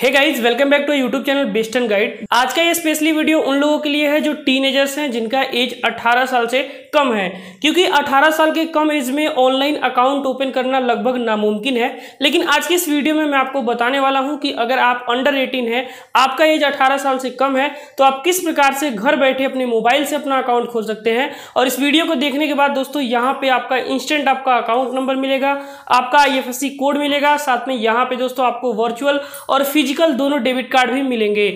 hey guys welcome back to YouTube channel best and guide आज का ये specially video उन लोगों के लिए है जो टीनेजर्स हैं जिनका एज 18 साल से कम है क्योंकि 18 साल के कम एज में ऑनलाइन अकाउंट ओपन करना लगभग नामुमकिन है लेकिन आज के इस वीडियो में मैं आपको बताने वाला हूं कि अगर आप अंडर 18 हैं आपका एज 18 साल से कम है तो आप किस प्रकार से घर बैठे अपने मोबाइल से अपना अकाउंट खोल सकते हैं और इस वीडियो को देखने के बाद दोस्तों यहाँ पे आपका इंस्टेंट आपका अकाउंट नंबर मिलेगा आपका आई कोड मिलेगा साथ में यहाँ पे दोस्तों आपको वर्चुअल और फिजिकल दोनों डेबिट कार्ड भी मिलेंगे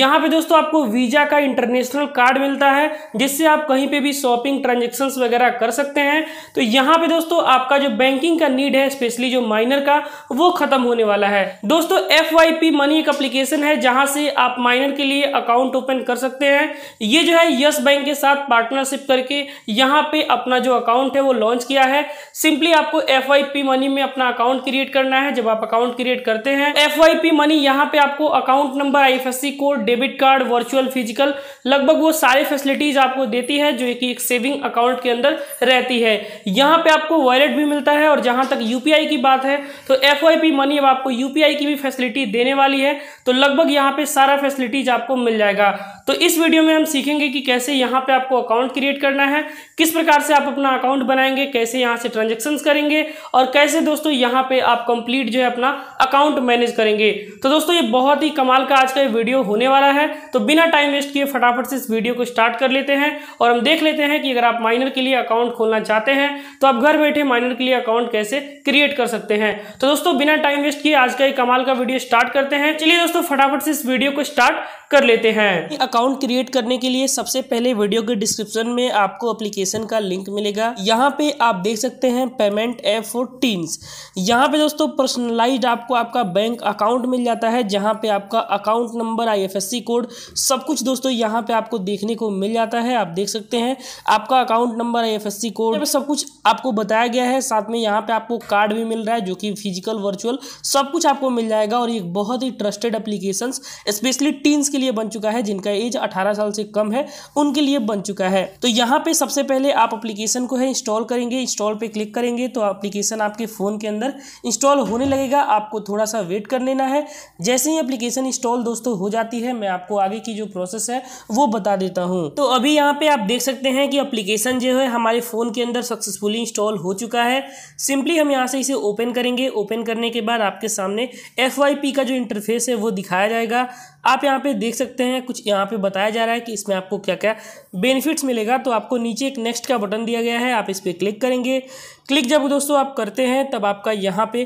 यहाँ पे दोस्तों आपको वीजा का इंटरनेशनल कार्ड मिलता है जिससे आप कहीं पे भी शॉपिंग ट्रांजेक्शन ट्रांजेक्शन वगैरह कर सकते हैं तो यहाँ पे दोस्तों आपका जो बैंकिंग का नीड है स्पेशली जो माइनर का वो खत्म होने वाला है दोस्तों एफ मनी एक अप्लीकेशन है जहाँ से आप माइनर के लिए अकाउंट ओपन कर सकते हैं ये जो है यस बैंक के साथ पार्टनरशिप करके यहाँ पे अपना जो अकाउंट है वो लॉन्च किया है सिंपली आपको एफ मनी में अपना अकाउंट क्रिएट करना है जब आप अकाउंट क्रिएट करते हैं एफ मनी यहाँ पे आपको account number I code debit card virtual physical लगभग वो सारे फैसिलिटीज आपको देती है जो कि एक सेविंग अकाउंट के अंदर रहती है यहाँ पे आपको वॉलेट भी मिलता है और जहाँ तक यूपीआई की बात है तो एफ मनी अब आपको यूपीआई की भी फैसिलिटी देने वाली है तो लगभग यहाँ पे सारा फैसिलिटीज आपको मिल जाएगा तो इस वीडियो में हम सीखेंगे कि कैसे यहाँ पे आपको अकाउंट क्रिएट करना है किस प्रकार से आप अपना अकाउंट बनाएंगे कैसे यहाँ से ट्रांजेक्शन्स करेंगे और कैसे दोस्तों यहाँ पे आप कंप्लीट जो है अपना अकाउंट मैनेज करेंगे तो दोस्तों ये बहुत ही कमाल का आज का ये वीडियो होने वाला है तो बिना टाइम वेस्ट किए फटाफट से इस वीडियो को स्टार्ट कर लेते हैं और हम देख लेते हैं कि अगर आप माइनर के लिए अकाउंट खोलना चाहते हैं तो आप घर बैठे माइनर के लिए अकाउंट कैसे क्रिएट कर सकते हैं तो दोस्तों बिना टाइम वेस्ट किए आज का ये कमाल का वीडियो स्टार्ट करते हैं चलिए दोस्तों फटाफट से इस वीडियो को स्टार्ट कर लेते हैं अकाउंट क्रिएट करने के लिए सबसे पहले वीडियो के डिस्क्रिप्शन में आपको अप्लीकेशन का लिंक मिलेगा यहाँ पे आप देख सकते हैं पेमेंट ऐप फॉर टीन्स यहाँ पे दोस्तों पर्सनलाइज आपको आपका बैंक अकाउंट मिल जाता है जहाँ पे आपका अकाउंट नंबर आई कोड सब कुछ दोस्तों यहाँ पे आपको देखने को मिल जाता है आप देख सकते हैं आपका अकाउंट नंबर आई कोड सब कुछ आपको बताया गया है साथ में यहाँ पे आपको कार्ड भी मिल रहा है जो कि फिजिकल वर्चुअल सब कुछ आपको मिल जाएगा और ये बहुत ही ट्रस्टेड अप्लीकेशन स्पेशली टीन्स के के लिए बन चुका है जिनका एज अठारह साल से कम है उनके लिए बन चुका है तो यहाँ पे सबसे पहले आप अप्लीकेशन को है इंस्टॉल करेंगे इंस्टॉल पे क्लिक करेंगे तो अप्लीकेशन आपके फ़ोन के अंदर इंस्टॉल होने लगेगा आपको थोड़ा सा वेट कर लेना है जैसे ही अप्लीकेशन इंस्टॉल दोस्तों हो जाती है मैं आपको आगे की जो प्रोसेस है वो बता देता हूँ तो अभी यहाँ पे आप देख सकते हैं कि अप्लीकेशन जो है हमारे फ़ोन के अंदर सक्सेसफुली इंस्टॉल हो चुका है सिंपली हम यहाँ से इसे ओपन करेंगे ओपन करने के बाद आपके सामने एफ का जो इंटरफेस है वो दिखाया जाएगा आप यहाँ पे देख सकते हैं कुछ यहाँ पे बताया जा रहा है कि इसमें आपको क्या क्या बेनिफिट्स मिलेगा तो आपको नीचे एक नेक्स्ट का बटन दिया गया है आप इस पर क्लिक करेंगे क्लिक जब दोस्तों आप करते हैं तब आपका यहाँ पे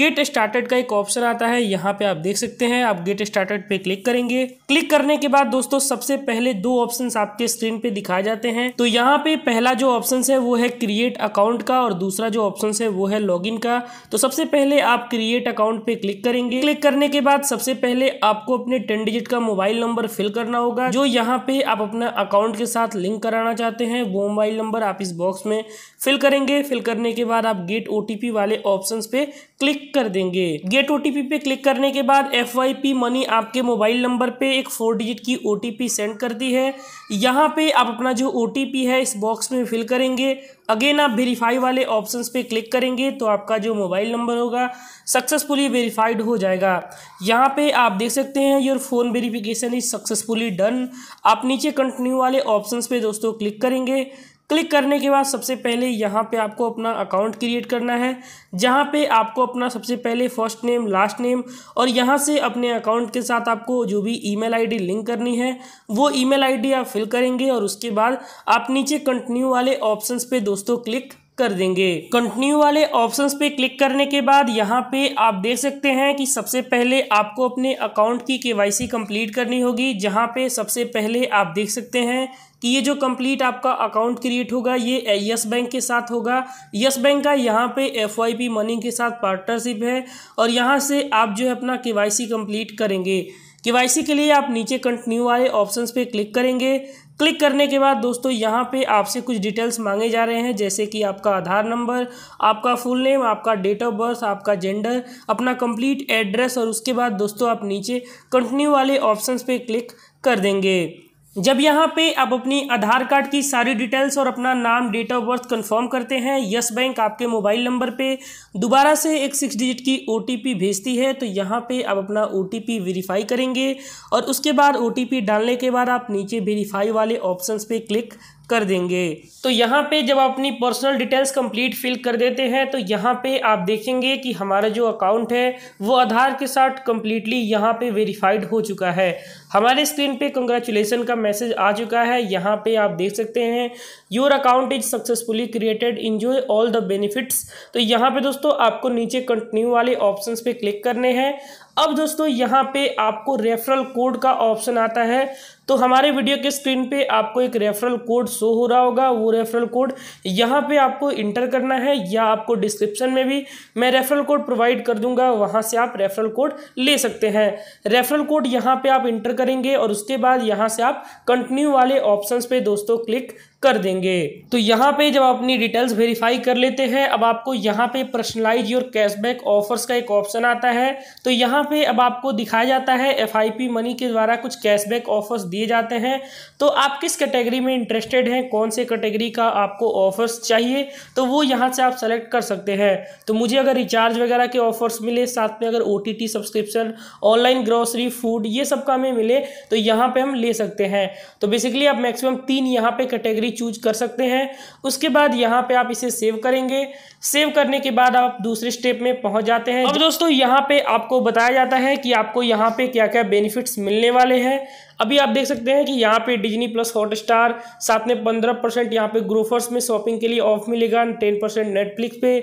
गेट स्टार्टेड का एक ऑप्शन आता है यहाँ पे आप देख सकते हैं आप गेट स्टार्टेड पे क्लिक करेंगे क्लिक करने के बाद दोस्तों सबसे पहले दो ऑप्शन आपके स्क्रीन पे दिखाए जाते हैं तो यहाँ पे पहला जो ऑप्शन है वो है क्रिएट अकाउंट का और दूसरा जो ऑप्शन है वो है लॉग का तो सबसे पहले आप क्रिएट अकाउंट पे क्लिक करेंगे क्लिक करने के बाद सबसे पहले आपको अपने टेन डिजिट का मोबाइल नंबर फिल करना होगा जो यहाँ पे आप अपना अकाउंट के साथ लिंक कराना चाहते हैं वो मोबाइल नंबर आप इस बॉक्स में फिल करेंगे फिल करने के बाद आप गेट ओ वाले ऑप्शंस पे क्लिक कर देंगे गेट ओ पे क्लिक करने के बाद एफ मनी आपके मोबाइल नंबर पे एक फोर डिजिट की ओ सेंड करती है यहाँ पे आप अपना जो ओ है इस बॉक्स में फिल करेंगे अगेन आप वेरीफाई वाले ऑप्शंस पे क्लिक करेंगे तो आपका जो मोबाइल नंबर होगा सक्सेसफुली वेरीफाइड हो जाएगा यहाँ पे आप देख सकते हैं your phone verification is successfully done आप नीचे कंटिन्यू वाले ऑप्शंस पे दोस्तों क्लिक करेंगे क्लिक करने के बाद सबसे पहले यहाँ पे आपको अपना अकाउंट क्रिएट करना है जहाँ पे आपको अपना सबसे पहले फर्स्ट नेम लास्ट नेम और यहाँ से अपने अकाउंट के साथ आपको जो भी ईमेल आईडी लिंक करनी है वो ईमेल आईडी आप फिल करेंगे और उसके बाद आप नीचे कंटिन्यू वाले ऑप्शंस पे दोस्तों क्लिक कर देंगे कंटिन्यू वाले ऑप्शंस पे क्लिक करने के बाद यहाँ पे आप देख सकते हैं कि सबसे पहले आपको अपने अकाउंट की केवाईसी कंप्लीट करनी होगी जहाँ पे सबसे पहले आप देख सकते हैं कि ये जो कंप्लीट आपका अकाउंट क्रिएट होगा ये यस बैंक e के साथ होगा यस बैंक का यहाँ पे एफ वाई पी मनी के साथ पार्टनरशिप है और यहाँ से आप जो है अपना केवाईसी कंप्लीट करेंगे केवाईसी के लिए आप नीचे कंटिन्यू वाले ऑप्शंस पे क्लिक करेंगे क्लिक करने के बाद दोस्तों यहाँ पे आपसे कुछ डिटेल्स मांगे जा रहे हैं जैसे कि आपका आधार नंबर आपका फुल नेम आपका डेट ऑफ बर्थ आपका जेंडर अपना कंप्लीट एड्रेस और उसके बाद दोस्तों आप नीचे कंटिन्यू वाले ऑप्शन पे क्लिक कर देंगे जब यहाँ पे आप अपनी आधार कार्ड की सारी डिटेल्स और अपना नाम डेट ऑफ बर्थ कंफर्म करते हैं यस बैंक आपके मोबाइल नंबर पे दोबारा से एक सिक्स डिजिट की ओ भेजती है तो यहाँ पे आप अपना ओ वेरीफाई करेंगे और उसके बाद ओ डालने के बाद आप नीचे वेरीफाई वाले ऑप्शंस पे क्लिक कर देंगे तो यहाँ पे जब आप अपनी पर्सनल डिटेल्स कंप्लीट फिल कर देते हैं तो यहाँ पे आप देखेंगे कि हमारा जो अकाउंट है वो आधार के साथ कम्प्लीटली यहाँ पे वेरीफाइड हो चुका है हमारे स्क्रीन पे कंग्रेचुलेसन का मैसेज आ चुका है यहाँ पे आप देख सकते हैं your account is successfully created enjoy all the benefits तो यहाँ पे दोस्तों आपको नीचे कंटिन्यू वाले ऑप्शन पे क्लिक करने हैं अब दोस्तों यहाँ पे आपको रेफरल कोड का ऑप्शन आता है तो हमारे वीडियो के स्क्रीन पे आपको एक रेफरल कोड शो हो रहा होगा वो रेफरल कोड यहाँ पे आपको इंटर करना है या आपको डिस्क्रिप्शन में भी मैं रेफरल कोड प्रोवाइड कर दूंगा वहाँ से आप रेफरल कोड ले सकते हैं रेफरल कोड यहाँ पे आप इंटर करेंगे और उसके बाद यहाँ से आप कंटिन्यू वाले ऑप्शन पे दोस्तों क्लिक कर देंगे तो यहाँ पे जब आप अपनी डिटेल्स वेरीफाई कर लेते हैं अब आपको यहाँ पे पर्सनलाइज योर कैशबैक ऑफर्स का एक ऑप्शन आता है तो यहाँ पे अब आपको दिखाया जाता है एफ मनी के द्वारा कुछ कैशबैक ऑफर्स दिए जाते हैं तो आप किस कैटेगरी में इंटरेस्टेड हैं कौन से कैटेगरी का आपको ऑफर्स चाहिए तो वो यहाँ से आप सेलेक्ट कर सकते हैं तो मुझे अगर रिचार्ज वगैरह के ऑफर्स मिले साथ में अगर ओ सब्सक्रिप्शन ऑनलाइन ग्रॉसरी फूड ये सब का हमें मिले तो यहाँ पर हम ले सकते हैं तो बेसिकली आप मैक्सिमम तीन यहाँ पर कैटेगरी चूज कर सकते हैं उसके बाद यहाँ पर आप इसे सेव करेंगे सेव करने के बाद आप दूसरे स्टेप में पहुंच जाते हैं अब दोस्तों यहाँ पे आपको बताया जाता है कि आपको यहाँ पे क्या क्या बेनिफिट्स मिलने वाले हैं अभी आप देख सकते हैं कि यहाँ पे डिजनी प्लस हॉटस्टार साथ में पंद्रह परसेंट यहाँ पे ग्रोफर्स में शॉपिंग के लिए ऑफ मिलेगा टेन परसेंट नेटफ्लिक्स पे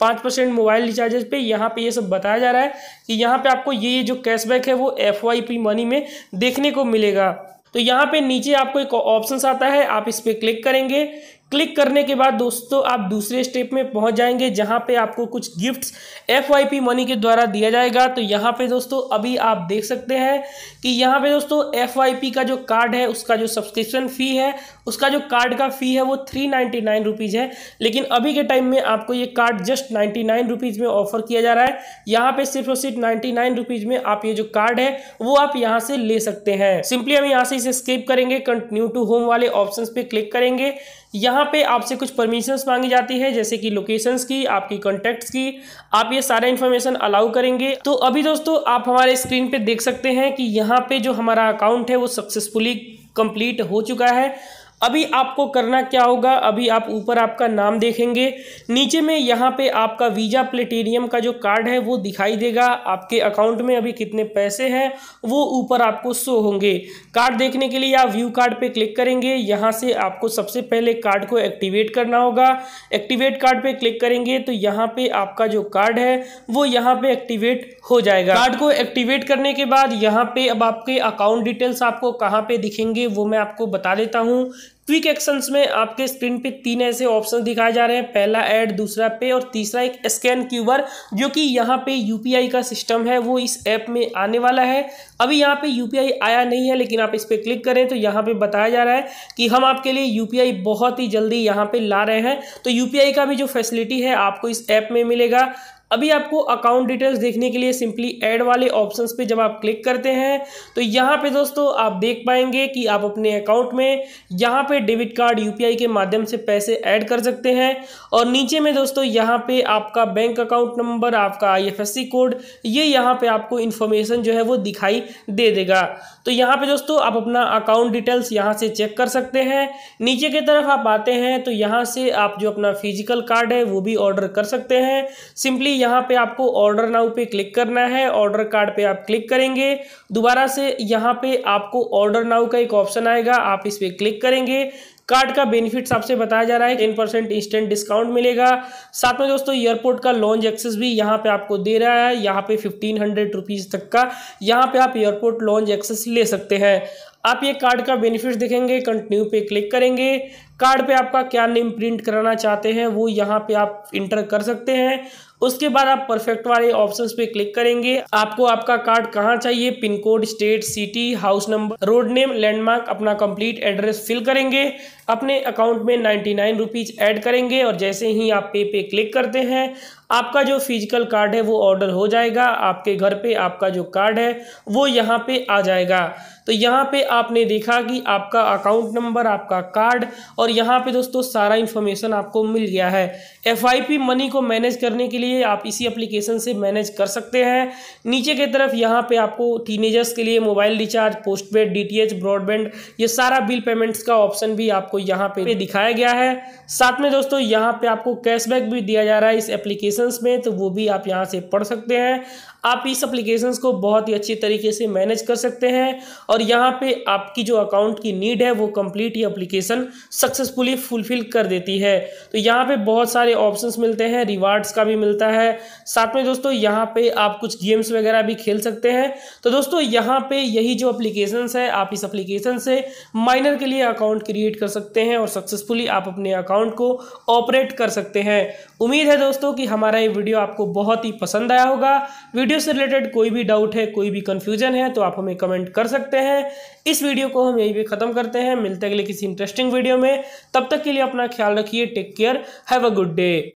पाँच परसेंट मोबाइल रिचार्जेस पे यहाँ पे ये सब बताया जा रहा है कि यहाँ पे आपको ये जो कैशबैक है वो एफ वाई पी मनी में देखने को मिलेगा तो यहाँ पे नीचे आपको एक ऑप्शन आता है आप इस पर क्लिक करेंगे क्लिक करने के बाद दोस्तों आप दूसरे स्टेप में पहुंच जाएंगे जहां पे आपको कुछ gifts F I P money के द्वारा दिया जाएगा तो यहां पे दोस्तों अभी आप देख सकते हैं कि यहां पे दोस्तों एफ आई पी का जो कार्ड है उसका जो सब्सक्रिप्शन फ़ी है उसका जो कार्ड का फ़ी है वो थ्री नाइन्टी नाइन रुपीज़ है लेकिन अभी के टाइम में आपको ये card just ninety nine rupees में ऑफर किया जा रहा है यहाँ पर सिर्फ और सिर्फ नाइन्टी नाइन रुपीज़ में आप ये जो कार्ड है वो आप यहाँ से ले सकते हैं सिंपली हम यहाँ से इसे स्किप करेंगे कंटिन्यू टू होम वाले ऑप्शन पर क्लिक करेंगे यहाँ पे आपसे कुछ परमिशंस मांगी जाती है जैसे कि लोकेशंस की आपकी कॉन्टैक्ट्स की आप ये सारा इन्फॉर्मेशन अलाउ करेंगे तो अभी दोस्तों आप हमारे स्क्रीन पे देख सकते हैं कि यहाँ पे जो हमारा अकाउंट है वो सक्सेसफुली कंप्लीट हो चुका है अभी आपको करना क्या होगा अभी आप ऊपर आपका नाम देखेंगे नीचे में यहाँ पे आपका वीज़ा प्लेटेरियम का जो कार्ड है वो दिखाई देगा आपके अकाउंट में अभी कितने पैसे हैं वो ऊपर आपको शो होंगे कार्ड देखने के लिए आप व्यू कार्ड पे क्लिक करेंगे यहाँ से आपको सबसे पहले कार्ड को एक्टिवेट करना होगा एक्टिवेट कार्ड पर क्लिक करेंगे तो यहाँ पर आपका जो कार्ड है वो यहाँ पर एक्टिवेट हो जाएगा कार्ड को एक्टिवेट करने के बाद यहाँ पर अब आपके अकाउंट डिटेल्स आपको कहाँ पर दिखेंगे वो मैं आपको बता देता हूँ क्विक एक्शंस में आपके स्क्रीन पे तीन ऐसे ऑप्शन दिखाए जा रहे हैं पहला ऐड दूसरा पे और तीसरा एक स्कैन क्यूबर जो कि यहाँ पे यूपीआई का सिस्टम है वो इस ऐप में आने वाला है अभी यहाँ पे यूपीआई आया नहीं है लेकिन आप इस पर क्लिक करें तो यहाँ पे बताया जा रहा है कि हम आपके लिए यू बहुत ही जल्दी यहाँ पर ला रहे हैं तो यूपीआई का भी जो फैसिलिटी है आपको इस ऐप में मिलेगा अभी आपको अकाउंट डिटेल्स देखने के लिए सिंपली ऐड वाले ऑप्शंस पे जब आप क्लिक करते हैं तो यहाँ पे दोस्तों आप देख पाएंगे कि आप अपने अकाउंट में यहाँ पे डेबिट कार्ड यूपीआई के माध्यम से पैसे ऐड कर सकते हैं और नीचे में दोस्तों यहाँ पे आपका बैंक अकाउंट नंबर आपका आईएफएससी कोड ये यहाँ पर आपको इन्फॉर्मेशन जो है वो दिखाई दे देगा तो यहाँ पर दोस्तों आप अपना अकाउंट डिटेल्स यहाँ से चेक कर सकते हैं नीचे की तरफ आप आते हैं तो यहाँ से आप जो अपना फिजिकल कार्ड है वो भी ऑर्डर कर सकते हैं सिंपली यहाँ पे आपको ऑर्डर नाउ पे क्लिक करना है ऑर्डर कार्ड पे आप क्लिक करेंगे दोबारा से यहाँ पे आपको ऑर्डर नाउ का एक ऑप्शन आएगा आप इस पर क्लिक करेंगे कार्ड का बेनिफिट्स आपसे बताया जा रहा है टेन परसेंट इंस्टेंट डिस्काउंट मिलेगा साथ में दोस्तों एयरपोर्ट का लॉन्च एक्सेस भी यहाँ पे आपको दे रहा है यहाँ पे फिफ्टीन हंड्रेड रुपीज़ तक का यहाँ पे आप एयरपोर्ट लॉन्च एक्सेस ले सकते हैं आप ये कार्ड का बेनिफिट देखेंगे कंटिन्यू पे क्लिक करेंगे कार्ड पे आपका क्या नेम प्रिंट कराना चाहते हैं वो यहाँ पे आप इंटर कर सकते हैं उसके बाद आप परफेक्ट वाले ऑप्शंस पे क्लिक करेंगे आपको आपका कार्ड कहाँ चाहिए pin code state city house number road name landmark अपना कंप्लीट एड्रेस फिल करेंगे अपने अकाउंट में नाइन्टी नाइन रुपीज़ ऐड करेंगे और जैसे ही आप पे पे क्लिक करते हैं आपका जो फिजिकल कार्ड है वो ऑर्डर हो जाएगा आपके घर पे आपका जो कार्ड है वो यहाँ पे आ जाएगा तो यहाँ पे आपने देखा कि आपका अकाउंट नंबर आपका कार्ड और यहाँ पे दोस्तों सारा इन्फॉर्मेशन आपको मिल गया है एफआईपी मनी को मैनेज करने के लिए आप इसी एप्लीकेशन से मैनेज कर सकते हैं नीचे की तरफ यहाँ पे आपको टीनेजर्स के लिए mobile recharge postpaid DTH broadband ये सारा बिल पेमेंट्स का ऑप्शन भी आपको यहाँ पे दिखाया गया है साथ में दोस्तों यहाँ पे आपको कैशबैक भी दिया जा रहा है इस एप्लीकेशन एप्लीकेशंस में तो वो भी आप यहाँ से पढ़ सकते हैं आप इस एप्लीकेशंस को बहुत ही अच्छी तरीके से मैनेज कर सकते हैं और यहाँ पे आपकी जो अकाउंट की नीड है वो कम्प्लीट ये एप्लीकेशन सक्सेसफुली फुलफिल कर देती है तो यहाँ पे बहुत सारे ऑप्शंस मिलते हैं रिवार्ड्स का भी मिलता है साथ में दोस्तों यहाँ पे आप कुछ गेम्स वगैरह भी खेल सकते हैं तो दोस्तों यहाँ पे यही जो अप्लीकेशन है आप इस अप्लीकेशन से माइनर के लिए अकाउंट क्रिएट कर सकते हैं और सक्सेसफुली आप अपने अकाउंट को ऑपरेट कर सकते हैं उम्मीद है दोस्तों कि हमारे हमारा ये वीडियो आपको बहुत ही पसंद आया होगा वीडियो से रिलेटेड कोई भी डाउट है कोई भी कन्फ्यूजन है तो आप हमें कमेंट कर सकते हैं इस वीडियो को हम यही भी खत्म करते हैं मिलते अगले किसी इंटरेस्टिंग वीडियो में तब तक के लिए अपना ख्याल रखिए take care have a good day